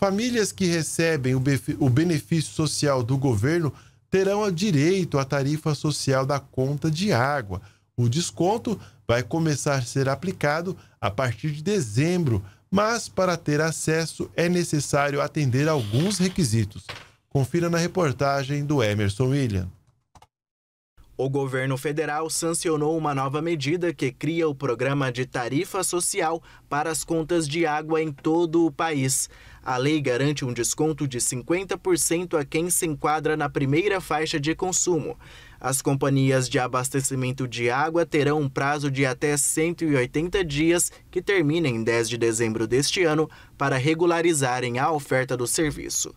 Famílias que recebem o benefício social do governo terão direito à tarifa social da conta de água. O desconto vai começar a ser aplicado a partir de dezembro, mas para ter acesso é necessário atender alguns requisitos. Confira na reportagem do Emerson William. O governo federal sancionou uma nova medida que cria o programa de tarifa social para as contas de água em todo o país. A lei garante um desconto de 50% a quem se enquadra na primeira faixa de consumo. As companhias de abastecimento de água terão um prazo de até 180 dias, que termina em 10 de dezembro deste ano, para regularizarem a oferta do serviço.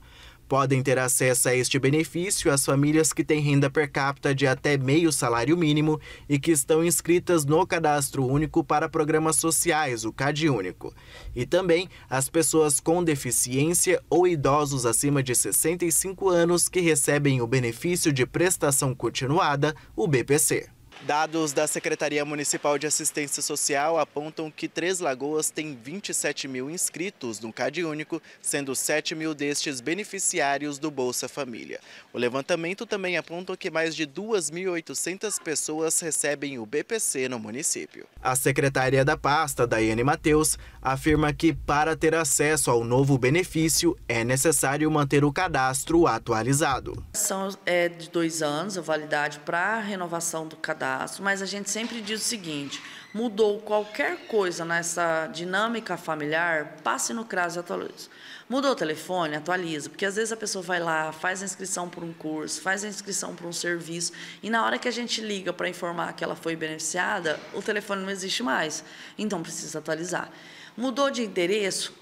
Podem ter acesso a este benefício as famílias que têm renda per capita de até meio salário mínimo e que estão inscritas no Cadastro Único para Programas Sociais, o CAD Único. E também as pessoas com deficiência ou idosos acima de 65 anos que recebem o benefício de prestação continuada, o BPC. Dados da Secretaria Municipal de Assistência Social apontam que Três Lagoas tem 27 mil inscritos no Cade Único, sendo 7 mil destes beneficiários do Bolsa Família. O levantamento também aponta que mais de 2.800 pessoas recebem o BPC no município. A secretária da pasta, Daiane Mateus, afirma que para ter acesso ao novo benefício é necessário manter o cadastro atualizado. São é, de dois anos a validade para a renovação do cadastro mas a gente sempre diz o seguinte: mudou qualquer coisa nessa dinâmica familiar, passe no CRAS e atualize. Mudou o telefone, atualiza, porque às vezes a pessoa vai lá, faz a inscrição para um curso, faz a inscrição para um serviço, e na hora que a gente liga para informar que ela foi beneficiada, o telefone não existe mais. Então precisa atualizar. Mudou de endereço,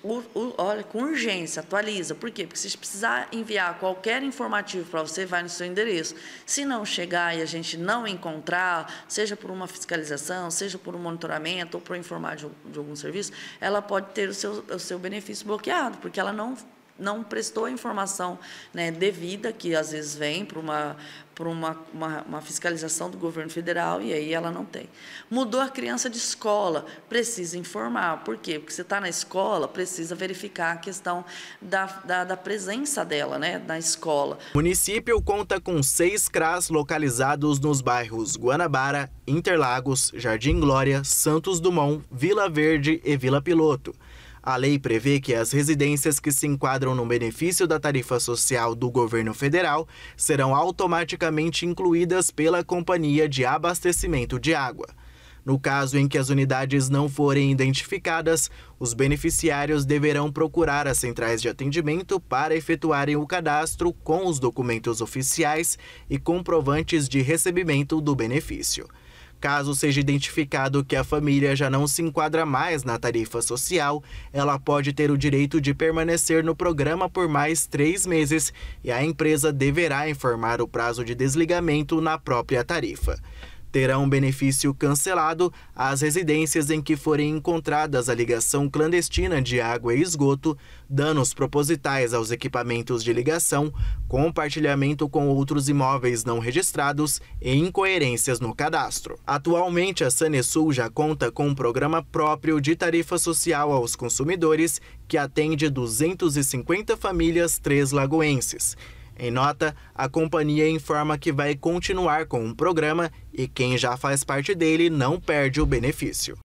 olha, com urgência, atualiza. Por quê? Porque se precisar enviar qualquer informativo para você, vai no seu endereço. Se não chegar e a gente não encontrar, seja por uma fiscalização, seja por um monitoramento ou por informar de, de algum serviço, ela pode ter o seu, o seu benefício bloqueado, porque ela não não prestou a informação né, devida, que às vezes vem para uma, uma, uma, uma, fiscalização do governo federal e aí ela não tem. Mudou a criança de escola, precisa informar. Por quê? Porque você está na escola, precisa verificar a questão da, da, da presença dela né, na escola. O município conta com seis CRAS localizados nos bairros Guanabara, Interlagos, Jardim Glória, Santos Dumont, Vila Verde e Vila Piloto. A lei prevê que as residências que se enquadram no benefício da tarifa social do governo federal serão automaticamente incluídas pela companhia de abastecimento de água. No caso em que as unidades não forem identificadas, os beneficiários deverão procurar as centrais de atendimento para efetuarem o cadastro com os documentos oficiais e comprovantes de recebimento do benefício. Caso seja identificado que a família já não se enquadra mais na tarifa social, ela pode ter o direito de permanecer no programa por mais três meses e a empresa deverá informar o prazo de desligamento na própria tarifa terão benefício cancelado as residências em que forem encontradas a ligação clandestina de água e esgoto, danos propositais aos equipamentos de ligação, compartilhamento com outros imóveis não registrados e incoerências no cadastro. Atualmente, a Sanesul já conta com um programa próprio de tarifa social aos consumidores que atende 250 famílias três lagoenses. Em nota, a companhia informa que vai continuar com o programa e quem já faz parte dele não perde o benefício.